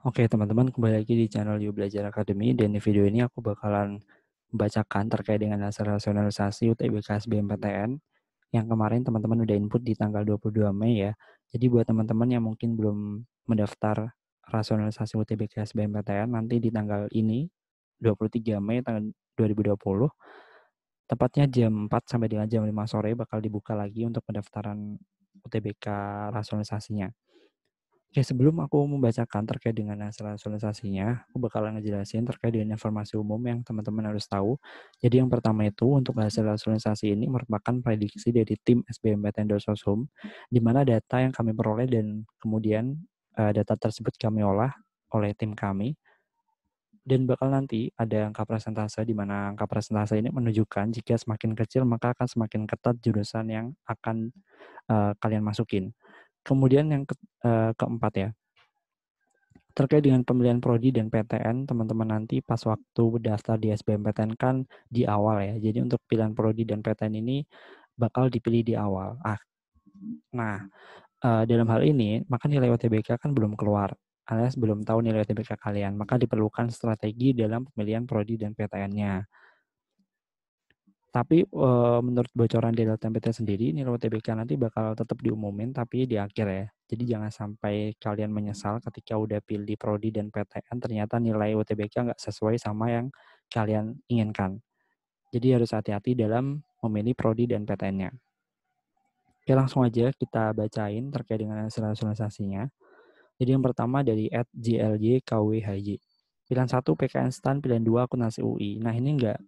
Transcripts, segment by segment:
Oke teman-teman, kembali lagi di channel You Belajar Academy dan di video ini aku bakalan membacakan terkait dengan hasil rasionalisasi UTBK SBMPTN yang kemarin teman-teman udah input di tanggal 22 Mei ya. Jadi buat teman-teman yang mungkin belum mendaftar rasionalisasi UTBK SBMPTN nanti di tanggal ini 23 Mei tanggal 2020 tepatnya jam 4 sampai dengan jam 5 sore bakal dibuka lagi untuk pendaftaran UTBK rasionalisasinya. Oke, ya, sebelum aku membacakan terkait dengan hasil visualisasinya, aku bakalan ngejelasin terkait dengan informasi umum yang teman-teman harus tahu. Jadi yang pertama itu, untuk hmm. hasil visualisasi ini merupakan prediksi dari tim SBMPTN Dososhum, di mana data yang kami peroleh dan kemudian uh, data tersebut kami olah oleh tim kami. Dan bakal nanti ada angka presentase, di mana angka presentase ini menunjukkan jika semakin kecil, maka akan semakin ketat jurusan yang akan uh, kalian masukin. Kemudian yang ke, uh, keempat ya, terkait dengan pembelian prodi dan PTN, teman-teman nanti pas waktu daftar di SBMPTN kan di awal ya. Jadi untuk pilihan prodi dan PTN ini bakal dipilih di awal. Ah, nah, uh, dalam hal ini maka nilai UTBK kan belum keluar. Alias belum tahu nilai UTBK kalian, maka diperlukan strategi dalam pemilihan prodi dan PTN-nya. Tapi e, menurut bocoran dari LTMPT sendiri, nilai UTBK nanti bakal tetap diumumin tapi di akhir ya. Jadi jangan sampai kalian menyesal ketika udah pilih prodi dan PTN ternyata nilai UTBK nggak sesuai sama yang kalian inginkan. Jadi harus hati-hati dalam memilih prodi dan PTN-nya. Oke, langsung aja kita bacain terkait dengan hasil rasionalisasinya. Jadi yang pertama dari at GLJ KWHJ. Pilihan satu PKN STAN, pilihan dua akuntansi UI. Nah, ini enggak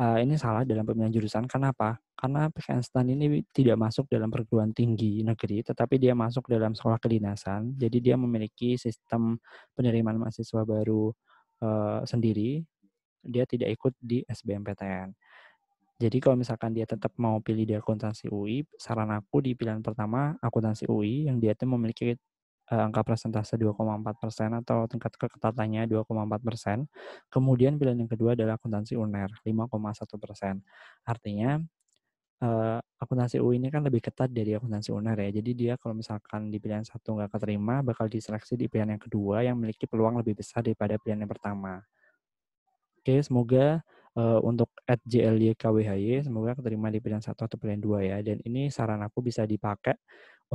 uh, ini salah dalam pemilihan jurusan. Kenapa? Karena PKN STAN ini tidak masuk dalam perguruan tinggi negeri, tetapi dia masuk dalam sekolah kedinasan. Jadi dia memiliki sistem penerimaan mahasiswa baru uh, sendiri. Dia tidak ikut di SBMPTN. Jadi kalau misalkan dia tetap mau pilih di akuntansi UI, saran aku di pilihan pertama akuntansi UI yang dia itu memiliki Eh, angka persentase 2,4 persen atau tingkat keketatannya 2,4 persen. Kemudian pilihan yang kedua adalah akuntansi UNER 5,1 persen. Artinya uh, akuntansi UI ini kan lebih ketat dari akuntansi UNER ya. Jadi dia kalau misalkan di pilihan satu nggak keterima, bakal diseleksi di pilihan yang kedua yang memiliki peluang lebih besar daripada pilihan yang pertama. Oke, semoga uh, untuk at JLYKWHY semoga keterima di pilihan satu atau pilihan dua ya. Dan ini saran aku bisa dipakai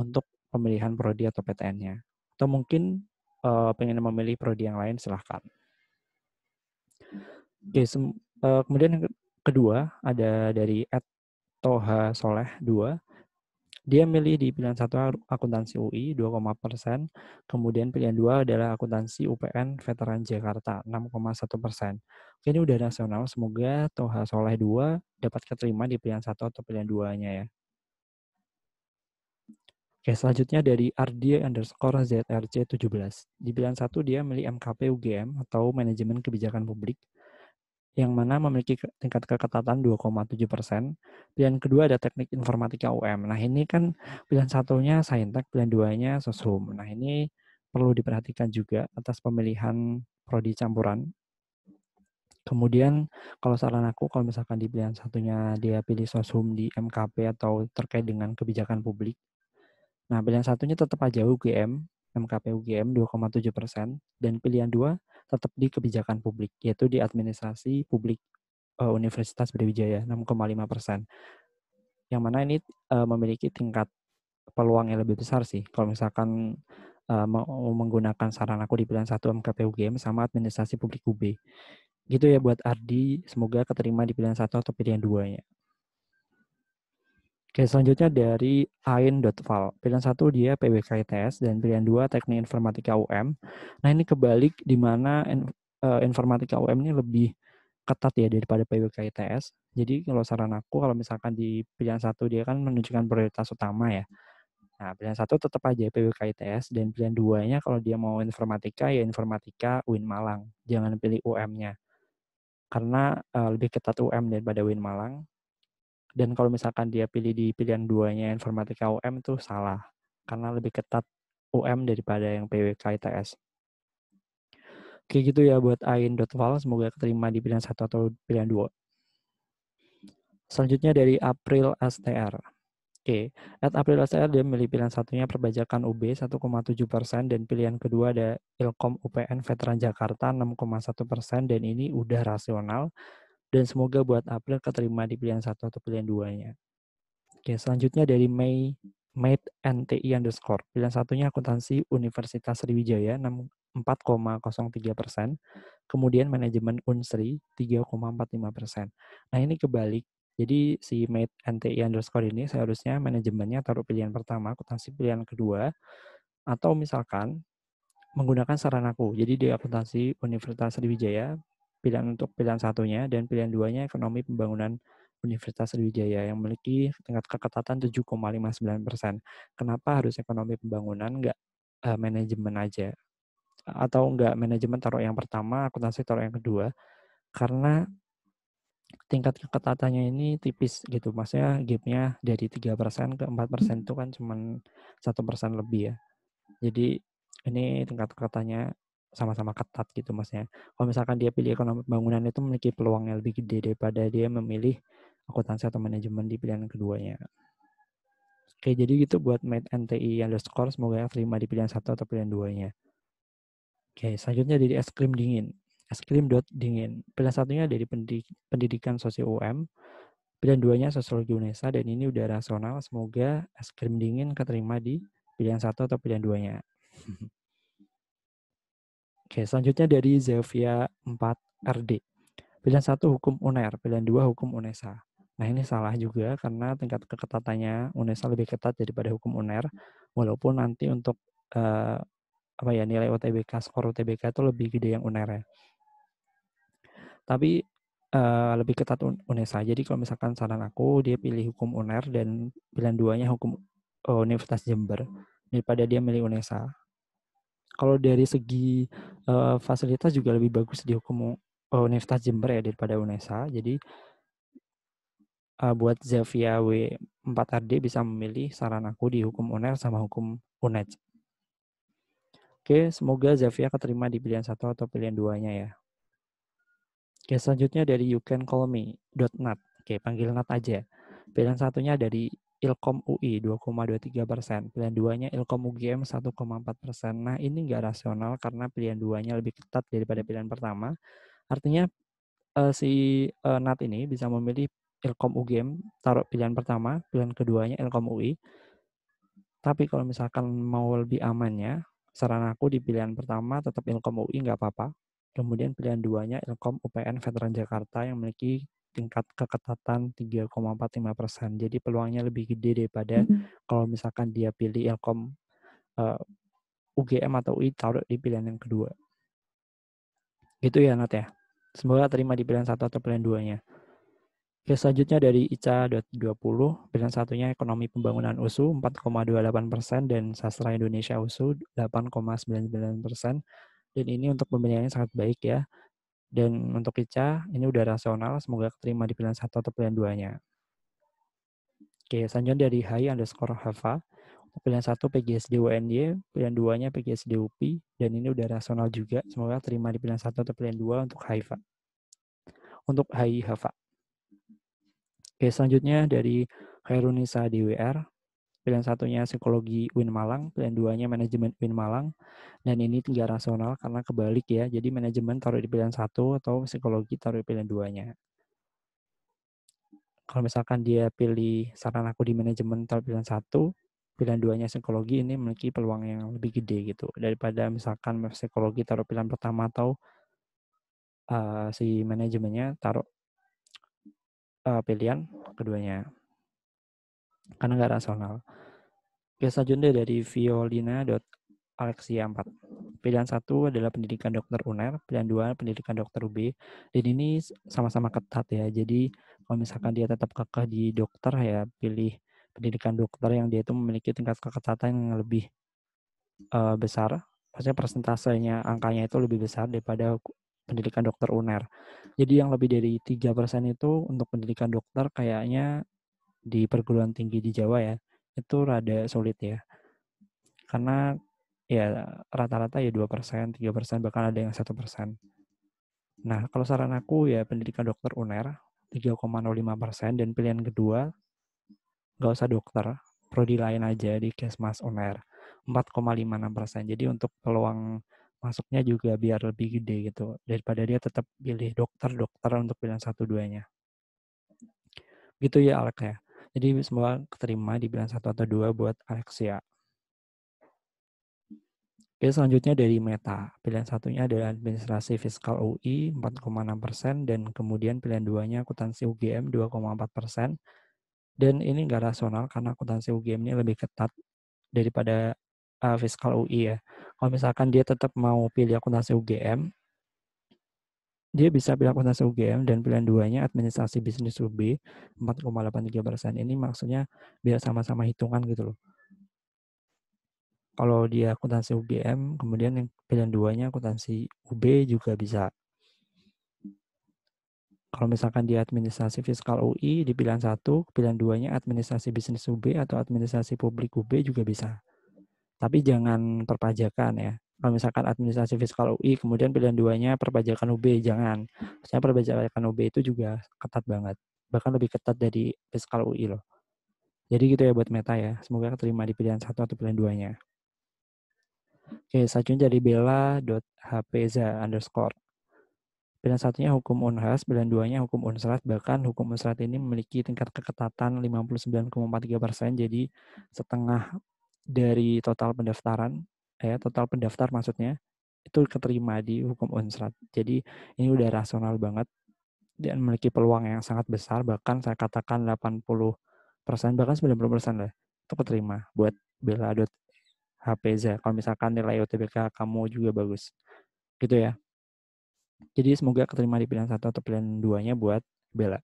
untuk pemilihan prodi atau PTN-nya. Atau mungkin uh, pengen memilih prodi yang lain silahkan. Oke, okay, uh, eh, kemudian yang kedua ada dari Ed Toha Soleh 2. Dia milih di pilihan satu akuntansi UI 2,4 persen, kemudian pilihan dua adalah akuntansi UPN Veteran Jakarta 6,1 persen. Oke, ini udah nasional, semoga Toha Soleh 2 dapat keterima di pilihan satu atau pilihan duanya ya. Oke, selanjutnya dari Ardi underscore ZRC17. Di pilihan satu dia milih MKP UGM atau Manajemen Kebijakan Publik yang mana memiliki tingkat keketatan 2,7 persen. Pilihan kedua ada teknik informatika UM. Nah ini kan pilihan satunya saintek, pilihan duanya soshum. Nah ini perlu diperhatikan juga atas pemilihan prodi campuran. Kemudian kalau saran aku, kalau misalkan di pilihan satunya dia pilih soshum di MKP atau terkait dengan kebijakan publik, Nah, pilihan satunya tetap aja UGM, MKP UGM 2,7 persen, dan pilihan dua tetap di kebijakan publik, yaitu di administrasi publik uh, Universitas Brawijaya 6,5 persen. Yang mana ini uh, memiliki tingkat peluang yang lebih besar sih. Kalau misalkan uh, menggunakan saran aku di pilihan satu MKP UGM sama administrasi publik UB. Gitu ya buat Ardi, semoga keterima di pilihan satu atau pilihan dua ya Oke, selanjutnya dari Ain.val. Pilihan satu dia PBK ITS dan pilihan dua Teknik Informatika UM. Nah, ini kebalik di mana eh, Informatika UM ini lebih ketat ya daripada PBK ITS. Jadi kalau saran aku kalau misalkan di pilihan satu dia kan menunjukkan prioritas utama ya. Nah, pilihan satu tetap aja PBK ITS dan pilihan duanya kalau dia mau informatika ya informatika UIN Malang. Jangan pilih UM-nya. Karena uh, lebih ketat UM daripada UIN Malang dan kalau misalkan dia pilih di pilihan duanya informatika UM itu salah karena lebih ketat UM daripada yang PWK ITS. Oke gitu ya buat Ain semoga keterima di pilihan satu atau pilihan dua. Selanjutnya dari April STR. Oke, at April STR dia memilih pilihan satunya perbajakan UB 1,7 persen dan pilihan kedua ada Ilkom UPN Veteran Jakarta 6,1 persen dan ini udah rasional dan semoga buat April keterima di pilihan satu atau pilihan duanya. Oke, selanjutnya dari May Made NTI underscore. Pilihan satunya akuntansi Universitas Sriwijaya 4,03 persen. Kemudian manajemen Unsri 3,45 persen. Nah ini kebalik. Jadi si Made NTI underscore ini seharusnya manajemennya taruh pilihan pertama, akuntansi pilihan kedua. Atau misalkan menggunakan saran aku. Jadi di akuntansi Universitas Sriwijaya pilihan untuk pilihan satunya dan pilihan duanya ekonomi pembangunan Universitas Sriwijaya yang memiliki tingkat keketatan 7,59 persen. Kenapa harus ekonomi pembangunan, nggak uh, manajemen aja? Atau nggak manajemen taruh yang pertama, akuntansi taruh yang kedua? Karena tingkat keketatannya ini tipis gitu, maksudnya gapnya dari 3 persen ke 4 persen hmm. itu kan cuma satu persen lebih ya. Jadi ini tingkat keketatannya sama-sama ketat gitu maksudnya. Kalau misalkan dia pilih ekonomi bangunan itu memiliki peluang yang lebih gede daripada dia memilih akuntansi atau manajemen di pilihan keduanya. Oke, jadi gitu buat mate NTI score semoga yang terima di pilihan satu atau pilihan duanya. Oke, selanjutnya dari es krim dingin. Es krim dot dingin. Pilihan satunya dari pendidikan sosio UM, pilihan duanya sosiologi UNESA dan ini udah rasional. Semoga es krim dingin keterima di pilihan satu atau pilihan duanya. Oke, selanjutnya dari Zevia 4 RD. Pilihan satu hukum UNER, pilihan dua hukum UNESA. Nah ini salah juga karena tingkat keketatannya UNESA lebih ketat daripada hukum UNER, walaupun nanti untuk eh, apa ya nilai UTBK, skor UTBK itu lebih gede yang UNER ya. Tapi eh, lebih ketat UNESA. Jadi kalau misalkan saran aku, dia pilih hukum UNER dan pilihan duanya hukum eh, Universitas Jember daripada dia milih UNESA kalau dari segi uh, fasilitas juga lebih bagus di hukum Universitas Jember ya daripada UNESA. Jadi uh, buat Zavia W4RD bisa memilih saran aku di hukum UNER sama hukum UNED. Oke, semoga Zavia keterima di pilihan satu atau pilihan duanya ya. Oke, selanjutnya dari you can call me Oke, panggil Nat aja. Pilihan satunya dari Ilkom UI 2,23 persen, pilihan duanya Ilkom UGM 1,4 persen. Nah ini nggak rasional karena pilihan duanya lebih ketat daripada pilihan pertama. Artinya uh, si uh, Nat ini bisa memilih Ilkom UGM taruh pilihan pertama, pilihan keduanya Ilkom UI. Tapi kalau misalkan mau lebih amannya, saran aku di pilihan pertama tetap Ilkom UI nggak apa-apa. Kemudian pilihan duanya Ilkom UPN Veteran Jakarta yang memiliki tingkat keketatan 3,45 persen. Jadi peluangnya lebih gede daripada mm-hmm. kalau misalkan dia pilih Ilkom uh, eh, UGM atau UI taruh di pilihan yang kedua. Gitu ya Nat ya. Semoga terima di pilihan satu atau pilihan duanya. Oke, selanjutnya dari Ica.20 pilihan satunya ekonomi pembangunan USU 4,28 persen dan sastra Indonesia USU 8,99 persen. Dan ini untuk pemilihannya sangat baik ya. Dan untuk Ica, ini udah rasional, semoga keterima di pilihan satu atau pilihan duanya. Oke, selanjutnya dari Hai underscore Hava. Pilihan satu PGSD UNY, pilihan duanya PGSD UPI, dan ini udah rasional juga. Semoga terima di pilihan satu atau pilihan dua untuk Haifa. Untuk Hai Hava. Oke, selanjutnya dari Khairunisa DWR. Pilihan satunya psikologi Win Malang, pilihan duanya manajemen Win Malang. Dan ini tidak rasional karena kebalik ya. Jadi manajemen taruh di pilihan satu atau psikologi taruh di pilihan duanya. Kalau misalkan dia pilih saran aku di manajemen taruh pilihan satu, pilihan duanya psikologi ini memiliki peluang yang lebih gede gitu daripada misalkan psikologi taruh pilihan pertama atau uh, si manajemennya taruh uh, pilihan keduanya karena nggak rasional. Piasa Junde dari violina.alexia4. Pilihan satu adalah pendidikan dokter UNER, pilihan dua pendidikan dokter UB. Dan ini sama-sama ketat ya. Jadi kalau misalkan dia tetap kekeh di dokter ya pilih pendidikan dokter yang dia itu memiliki tingkat keketatan yang lebih uh, besar. Maksudnya persentasenya, angkanya itu lebih besar daripada pendidikan dokter UNER. Jadi yang lebih dari 3% itu untuk pendidikan dokter kayaknya di perguruan tinggi di Jawa ya itu rada sulit ya karena ya rata-rata ya dua persen tiga persen bahkan ada yang satu persen nah kalau saran aku ya pendidikan dokter uner 3,05 persen dan pilihan kedua gak usah dokter prodi lain aja di kesmas uner 4,56 persen jadi untuk peluang masuknya juga biar lebih gede gitu daripada dia tetap pilih dokter dokter untuk pilihan satu duanya gitu ya Alex ya jadi semua keterima di pilihan satu atau dua buat Alexia. Oke, selanjutnya dari Meta. Pilihan satunya adalah administrasi fiskal UI 4,6 persen dan kemudian pilihan duanya akuntansi UGM 2,4 persen. Dan ini nggak rasional karena akuntansi UGM ini lebih ketat daripada uh, fiskal UI ya. Kalau misalkan dia tetap mau pilih akuntansi UGM, dia bisa pilih akuntansi UGM dan pilihan duanya administrasi bisnis UB 4,83 persen. Ini maksudnya biar sama-sama hitungan gitu loh. Kalau dia akuntansi UGM, kemudian yang pilihan duanya akuntansi UB juga bisa. Kalau misalkan dia administrasi fiskal UI di pilihan satu, pilihan duanya administrasi bisnis UB atau administrasi publik UB juga bisa. Tapi jangan perpajakan ya kalau misalkan administrasi fiskal UI, kemudian pilihan duanya perpajakan UB, jangan. Saya perpajakan UB itu juga ketat banget. Bahkan lebih ketat dari fiskal UI loh. Jadi gitu ya buat meta ya. Semoga keterima di pilihan satu atau pilihan duanya. Oke, selanjutnya dari bella.hpza underscore. Pilihan satunya hukum unhas, pilihan duanya hukum unsrat, bahkan hukum unsrat ini memiliki tingkat keketatan 59,43 persen, jadi setengah dari total pendaftaran ya total pendaftar maksudnya itu keterima di hukum unsrat. Jadi ini udah rasional banget dan memiliki peluang yang sangat besar bahkan saya katakan 80 persen bahkan 90 persen lah itu keterima buat bela HPZ kalau misalkan nilai UTBK kamu juga bagus gitu ya jadi semoga keterima di pilihan satu atau pilihan duanya buat bela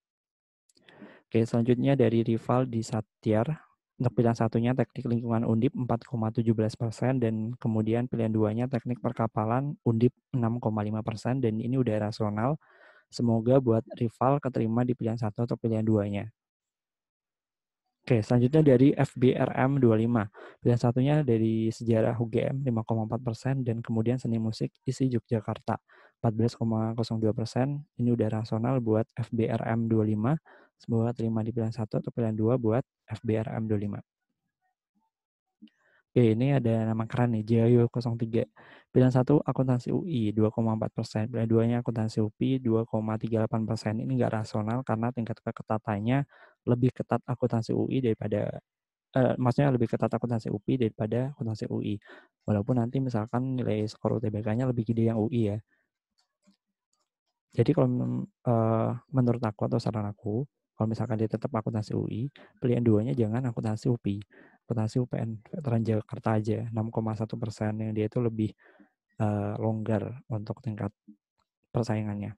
oke selanjutnya dari rival di Satyar untuk pilihan satunya teknik lingkungan Undip 4,17 persen dan kemudian pilihan duanya teknik perkapalan Undip 6,5 persen dan ini udah rasional. Semoga buat rival keterima di pilihan satu atau pilihan duanya. Oke, selanjutnya dari FBRM 25. Pilihan satunya dari sejarah UGM 5,4 persen dan kemudian seni musik isi Yogyakarta 14,02 persen. Ini udah rasional buat FBRM 25. Semoga terima di pilihan satu atau pilihan dua buat FBRM 25. Oke, ini ada nama keren nih, Jayo 03. Pilihan satu akuntansi UI 2,4 persen. Pilihan dua nya akuntansi UPI 2,38 persen. Ini nggak rasional karena tingkat keketatannya lebih ketat akuntansi UI daripada Uh, maksudnya lebih ketat akuntansi UPI daripada akuntansi UI. Walaupun nanti misalkan nilai skor UTBK-nya lebih gede yang UI ya. Jadi kalau uh, menurut aku atau saran aku, kalau misalkan dia tetap akuntansi UI, pilihan duanya jangan akuntansi UPI. Akuntansi UPN Veteran Jakarta aja, 6,1 persen yang dia itu lebih uh, longgar untuk tingkat persaingannya.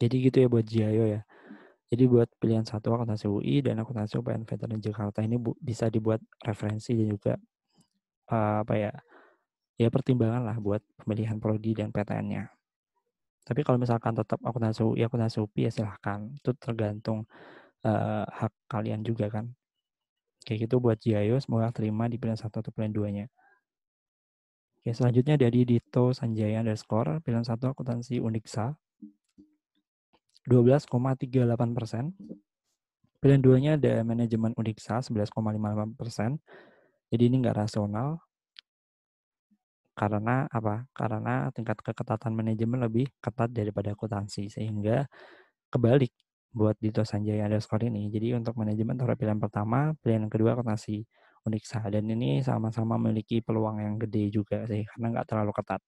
Jadi gitu ya buat Jaya ya. Jadi buat pilihan satu akuntansi UI dan akuntansi UPN Veteran Jakarta ini bu, bisa dibuat referensi dan juga uh, apa ya ya pertimbangan lah buat pemilihan prodi dan PTN-nya. Tapi kalau misalkan tetap akuntansi UI, aku ya UPI ya silahkan. Itu tergantung uh, hak kalian juga kan. Kayak gitu buat Jayo, semoga terima di pilihan satu atau pilihan duanya. Oke, selanjutnya dari Dito Sanjaya underscore, pilihan satu akuntansi Uniksa, 12,38 persen. Pilihan duanya ada manajemen Uniksa, 11,55 persen. Jadi ini nggak rasional. Karena apa? Karena tingkat keketatan manajemen lebih ketat daripada akuntansi sehingga kebalik buat Dito Sanjaya underscore ini. Jadi untuk manajemen taruh pilihan pertama, pilihan kedua akuntansi Uniksa dan ini sama-sama memiliki peluang yang gede juga sih karena nggak terlalu ketat.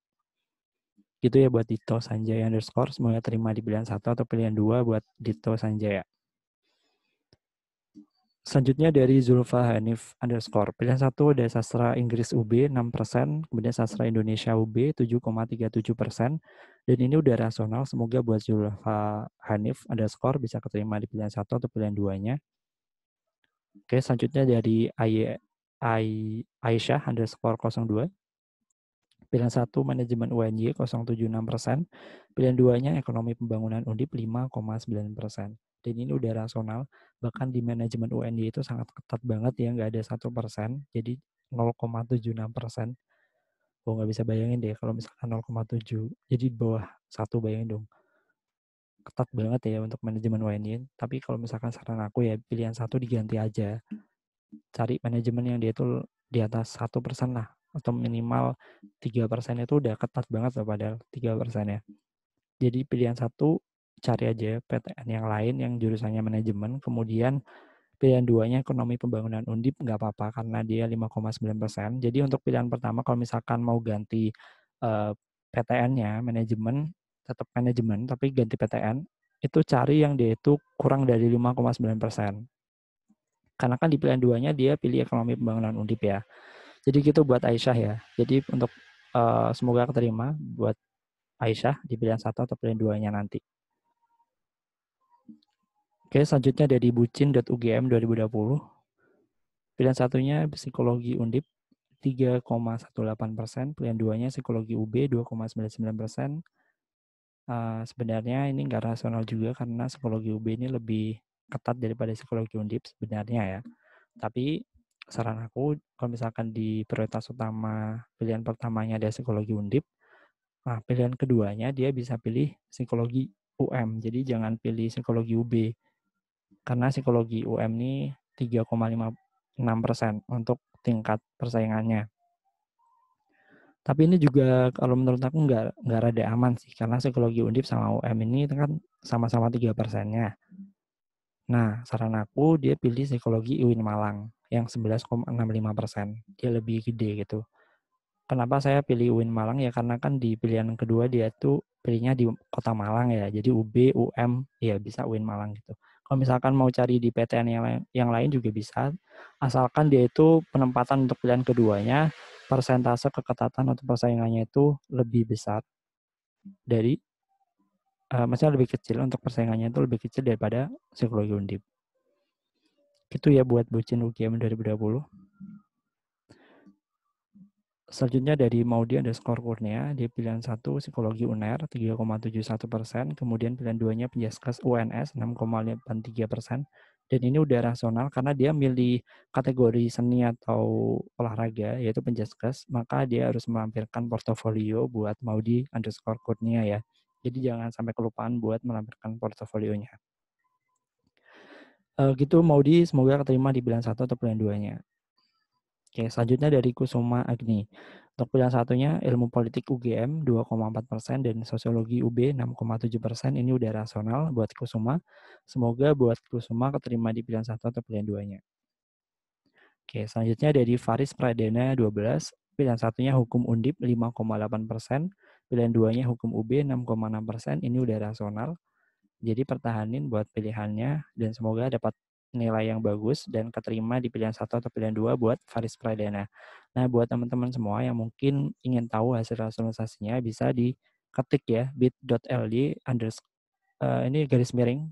Gitu ya buat Dito Sanjaya underscore semoga terima di pilihan satu atau pilihan dua buat Dito Sanjaya. Selanjutnya dari Zulfa Hanif underscore. Pilihan satu ada sastra Inggris UB 6 persen, kemudian sastra Indonesia UB 7,37 persen. Dan ini udah rasional, semoga buat Zulfa Hanif underscore bisa keterima di pilihan satu atau pilihan duanya. Oke, selanjutnya dari Ay Ay Aisyah underscore 02. Pilihan satu manajemen UNY 076 persen. Pilihan duanya ekonomi pembangunan Undip 5,9 persen dan ini udah rasional bahkan di manajemen UNY itu sangat ketat banget ya nggak ada satu persen jadi 0,76 persen oh nggak bisa bayangin deh kalau misalkan 0,7 jadi di bawah satu bayangin dong ketat banget ya untuk manajemen UNY tapi kalau misalkan saran aku ya pilihan satu diganti aja cari manajemen yang dia itu di atas satu persen lah atau minimal tiga persen itu udah ketat banget loh padahal tiga persen ya jadi pilihan satu cari aja PTN yang lain yang jurusannya manajemen. Kemudian pilihan duanya ekonomi pembangunan Undip nggak apa-apa karena dia 5,9 persen. Jadi untuk pilihan pertama kalau misalkan mau ganti uh, eh, PTN-nya manajemen tetap manajemen tapi ganti PTN itu cari yang dia itu kurang dari 5,9 persen. Karena kan di pilihan duanya dia pilih ekonomi pembangunan Undip ya. Jadi gitu buat Aisyah ya. Jadi untuk uh, semoga keterima buat Aisyah di pilihan satu atau pilihan duanya nanti. Oke, selanjutnya dari bucin.ugm 2020. Pilihan satunya psikologi undip 3,18 persen, pilihan duanya psikologi UB 2,99 persen. Uh, sebenarnya ini nggak rasional juga karena psikologi UB ini lebih ketat daripada psikologi undip sebenarnya ya. Tapi saran aku kalau misalkan di prioritas utama pilihan pertamanya ada psikologi undip, nah pilihan keduanya dia bisa pilih psikologi UM. Jadi jangan pilih psikologi UB karena psikologi UM ini 3,56 persen untuk tingkat persaingannya. Tapi ini juga kalau menurut aku nggak nggak rada aman sih karena psikologi undip sama UM ini kan sama-sama tiga -sama persennya. Nah, saran aku dia pilih psikologi UIN Malang yang 11,65 persen. Dia lebih gede gitu. Kenapa saya pilih UIN Malang ya karena kan di pilihan kedua dia tuh pilihnya di kota Malang ya. Jadi UB, UM, ya bisa UIN Malang gitu kalau misalkan mau cari di PTN yang lain, yang lain juga bisa asalkan dia itu penempatan untuk pilihan keduanya persentase keketatan atau persaingannya itu lebih besar dari uh, maksudnya lebih kecil untuk persaingannya itu lebih kecil daripada psikologi undip itu ya buat bucin UGM 2020 Selanjutnya dari Maudi ada skor Kurnia, dia pilihan satu psikologi UNER 3,71 persen, kemudian pilihan 2-nya penjaskes UNS 6,83 persen, dan ini udah rasional karena dia milih kategori seni atau olahraga yaitu penjaskes maka dia harus melampirkan portofolio buat Maudi underscore Kurnia ya. Jadi jangan sampai kelupaan buat melampirkan portofolionya. Uh, gitu Maudi semoga keterima di pilihan satu atau pilihan duanya. Oke, selanjutnya dari Kusuma Agni. Untuk pilihan satunya, ilmu politik UGM 2,4 persen dan sosiologi UB 6,7 persen. Ini udah rasional buat Kusuma. Semoga buat Kusuma keterima di pilihan satu atau pilihan duanya. Oke, selanjutnya dari Faris Pradana 12. Pilihan satunya hukum undip 5,8 persen. Pilihan duanya hukum UB 6,6 persen. Ini udah rasional. Jadi pertahanin buat pilihannya dan semoga dapat nilai yang bagus dan keterima di pilihan satu atau pilihan dua buat Faris Pradana. Nah, buat teman-teman semua yang mungkin ingin tahu hasil rasionalisasinya bisa diketik ya bit.ld underscore uh, ini garis miring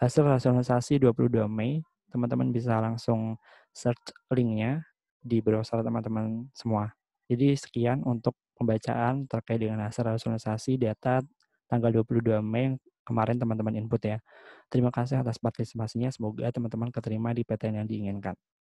hasil rasionalisasi 22 Mei. Teman-teman bisa langsung search linknya di browser teman-teman semua. Jadi sekian untuk pembacaan terkait dengan hasil rasionalisasi data tanggal 22 Mei kemarin teman-teman input ya. Terima kasih atas partisipasinya. Semoga teman-teman keterima di PTN yang diinginkan.